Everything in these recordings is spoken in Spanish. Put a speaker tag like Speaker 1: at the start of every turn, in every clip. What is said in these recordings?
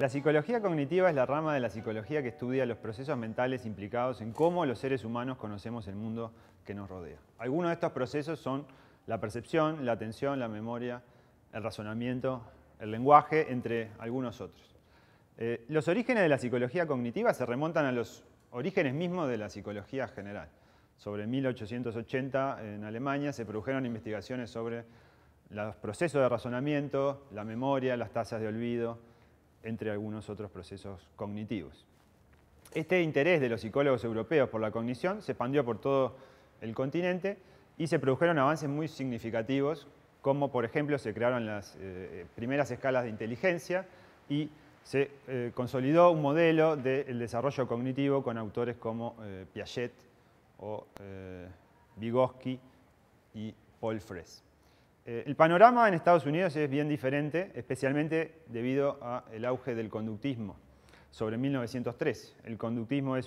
Speaker 1: La psicología cognitiva es la rama de la psicología que estudia los procesos mentales implicados en cómo los seres humanos conocemos el mundo que nos rodea. Algunos de estos procesos son la percepción, la atención, la memoria, el razonamiento, el lenguaje, entre algunos otros. Eh, los orígenes de la psicología cognitiva se remontan a los orígenes mismos de la psicología general. Sobre 1880 en Alemania se produjeron investigaciones sobre los procesos de razonamiento, la memoria, las tasas de olvido, entre algunos otros procesos cognitivos. Este interés de los psicólogos europeos por la cognición se expandió por todo el continente y se produjeron avances muy significativos, como por ejemplo se crearon las eh, primeras escalas de inteligencia y se eh, consolidó un modelo del desarrollo cognitivo con autores como eh, Piaget o Vygotsky y Paul Fress. Eh, el panorama en Estados Unidos es bien diferente, especialmente debido al auge del conductismo sobre 1903. El conductismo es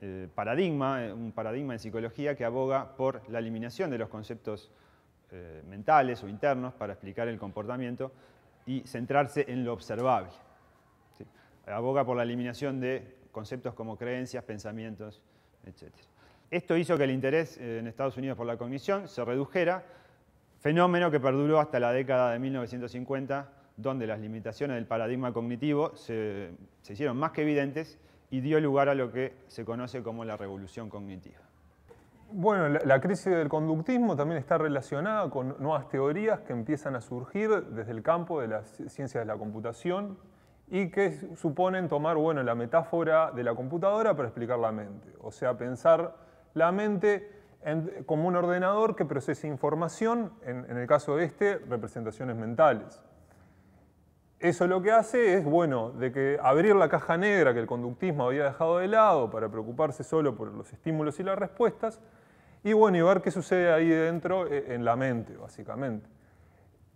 Speaker 1: eh, paradigma, eh, un paradigma en psicología que aboga por la eliminación de los conceptos mentales o internos para explicar el comportamiento y centrarse en lo observable. Aboga por la eliminación de conceptos como creencias, pensamientos, etc. Esto hizo que el interés en Estados Unidos por la cognición se redujera Fenómeno que perduró hasta la década de 1950, donde las limitaciones del paradigma cognitivo se, hicieron más que evidentes y dio lugar a lo que se conoce como la revolución cognitiva.
Speaker 2: Bueno, la, la, crisis del conductismo también está relacionada con nuevas teorías que empiezan a surgir desde el campo de las ciencias de la computación y que suponen tomar bueno, la metáfora de la computadora para explicar la mente. O sea, pensar la mente como un ordenador que procesa información, en, el caso de este, representaciones mentales. Eso lo que hace es, bueno, de que abrir la caja negra que el conductismo había dejado de lado para preocuparse solo por los estímulos y las respuestas, y bueno, y ver qué sucede ahí dentro eh, en la mente, básicamente.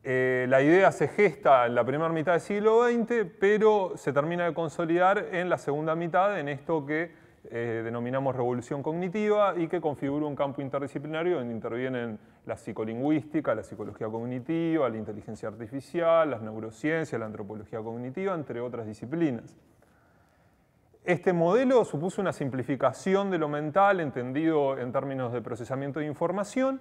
Speaker 2: Eh, la idea se gesta en la primera mitad del siglo XX, pero se termina de consolidar en la segunda mitad, en esto que eh, denominamos revolución cognitiva y que configura un campo interdisciplinario donde intervienen la psicolingüística, la psicología cognitiva, la inteligencia artificial, las neurociencias, la antropología cognitiva, entre otras disciplinas. Este modelo supuso una simplificación de lo mental entendido en términos de procesamiento de información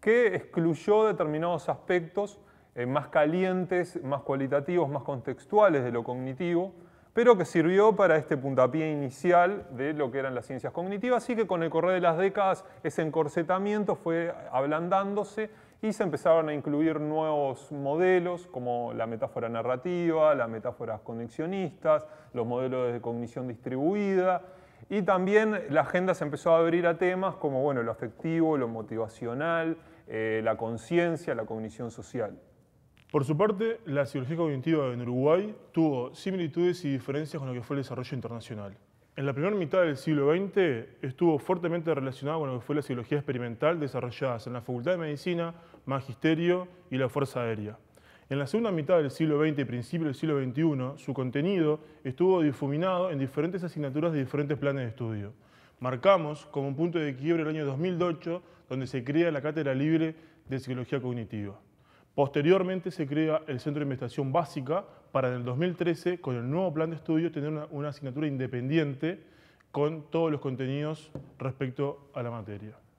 Speaker 2: que excluyó determinados aspectos eh, más calientes, más cualitativos, más contextuales de lo cognitivo, pero que sirvió para este puntapié inicial de lo que eran las ciencias cognitivas y que con el correr de las décadas ese encorsetamiento fue ablandándose y se empezaron a incluir nuevos modelos como la metáfora narrativa, las metáforas conexionistas, los modelos de cognición distribuida y también la agenda se empezó a abrir a temas como bueno, lo afectivo, lo motivacional, eh, la conciencia, la cognición social. Por su
Speaker 3: parte, la psicología cognitiva en Uruguay tuvo similitudes y diferencias con lo que fue el desarrollo internacional. En la primera mitad del siglo XX estuvo fuertemente relacionada con lo que fue la psicología experimental desarrolladas en la Facultad de Medicina, Magisterio y la Fuerza Aérea. En la segunda mitad del siglo XX y principio del siglo XXI, su contenido estuvo difuminado en diferentes asignaturas de diferentes planes de estudio. Marcamos como un punto de equilibrio el año 2008, donde se crea la Cátedra Libre de Psicología Cognitiva. Posteriormente se crea el Centro de Investigación Básica para en el 2013, con el nuevo plan de estudio, tener una, una asignatura independiente con todos los contenidos respecto a la materia.